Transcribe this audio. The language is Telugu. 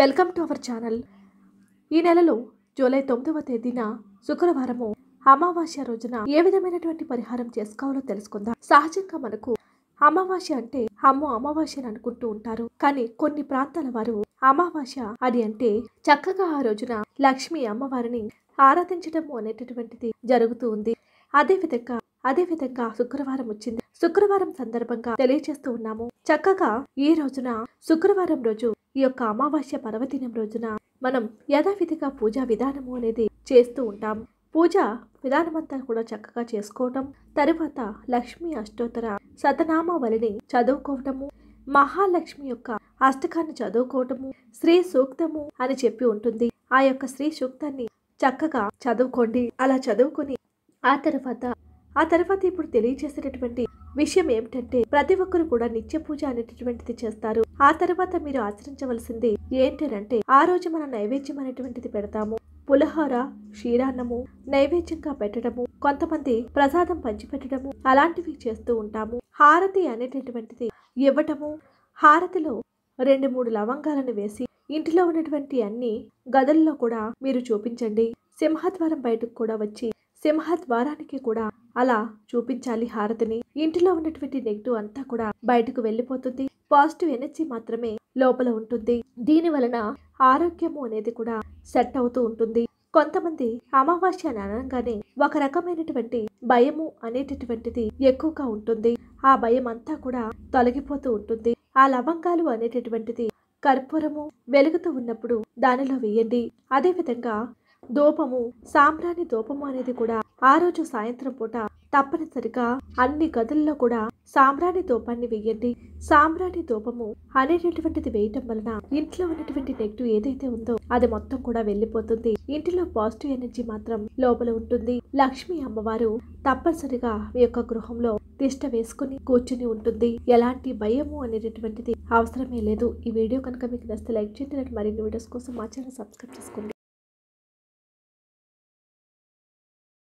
వెల్కమ్ టు అవర్ ఛానల్ ఈ నెలలో జూలై తొమ్మిదవ తేదీన శుక్రవారము అమావాస్య రోజున ఏ విధమైనటువంటి పరిహారం చేసుకోవాలో తెలుసుకుందాం సహజంగా మనకు అమావాస్య అంటే అమ్మో అమావాస్య అని అనుకుంటూ ఉంటారు కానీ కొన్ని ప్రాంతాల వారు అమావాస్య అది అంటే చక్కగా ఆ రోజున లక్ష్మి అమ్మవారిని ఆరాధించడం అనేటటువంటిది జరుగుతూ ఉంది అదేవిధంగా విధంగా శుక్రవారం వచ్చింది శుక్రవారం సందర్భంగా తెలియజేస్తూ ఉన్నాము చక్కగా ఈ రోజున శుక్రవారం రోజు ఈ యొక్క అమావాస్య పర్వదినం రోజున మనం యథావిధిగా పూజా విధానము అనేది చేస్తూ ఉంటాం పూజ విధానమంతా కూడా చక్కగా చేసుకోవటం తరువాత లక్ష్మీ అష్టోత్తర వలిని చదువుకోవటము మహాలక్ష్మి యొక్క అష్టకాన్ని చదువుకోవటము శ్రీ సూక్తము అని చెప్పి ఉంటుంది ఆ యొక్క శ్రీ సూక్తాన్ని చక్కగా చదువుకోండి అలా చదువుకుని ఆ తర్వాత ఆ తర్వాత ఇప్పుడు తెలియజేసినటువంటి విషయం ఏమిటంటే ప్రతి ఒక్కరు కూడా నిత్య పూజ అనేటటువంటిది చేస్తారు ఆ తర్వాత మీరు ఆచరించవలసింది ఏంటంటే ఆ రోజు మన నైవేద్యం అనేటువంటిది పెడతాము పులహార క్షీరాన్నము నైవేద్యంగా పెట్టడము కొంతమంది ప్రసాదం పంచిపెట్టడము అలాంటివి చేస్తూ ఉంటాము హారతి అనేటటువంటిది ఇవ్వటము హారతిలో రెండు మూడు లవంగాలను వేసి ఇంటిలో ఉన్నటువంటి అన్ని గదుల్లో కూడా మీరు చూపించండి సింహద్వారం బయటకు కూడా వచ్చి సింహద్వారానికి కూడా అలా చూపించాలి హారతిని ఇంటిలో ఉన్నటువంటి నెగిటివ్ అంతా కూడా బయటకు వెళ్ళిపోతుంది పాజిటివ్ ఎనర్జీ మాత్రమే లోపల ఉంటుంది దీని వలన ఆరోగ్యము అనేది కూడా సెట్ అవుతూ ఉంటుంది కొంతమంది అమావాస్య అనగానే ఒక రకమైనటువంటి భయము అనేటటువంటిది ఎక్కువగా ఉంటుంది ఆ భయం అంతా కూడా తొలగిపోతూ ఉంటుంది ఆ లవంగాలు అనేటటువంటిది కర్పూరము వెలుగుతూ ఉన్నప్పుడు దానిలో వేయండి అదేవిధంగా దూపము సాంబ్రాణి దూపము అనేది కూడా ఆ రోజు సాయంత్రం పూట తప్పనిసరిగా అన్ని గదుల్లో కూడా సాంబ్రాణి తోపాన్ని వేయండి సాంబ్రాణి తోపము అనేటటువంటిది వేయటం వలన ఇంట్లో ఉన్నటువంటి నెగిటివ్ ఏదైతే ఉందో అది మొత్తం కూడా వెళ్ళిపోతుంది ఇంటిలో పాజిటివ్ ఎనర్జీ మాత్రం లోపల ఉంటుంది లక్ష్మి అమ్మవారు తప్పనిసరిగా మీ యొక్క గృహంలో తిష్ట వేసుకుని కూర్చుని ఉంటుంది ఎలాంటి భయము అనేటటువంటిది అవసరమే లేదు ఈ వీడియో కనుక మీకు నచ్చితే లైక్ చేయండి మరిన్ని వీడియోస్ కోసం మా ఛానల్ సబ్స్క్రైబ్ చేసుకోండి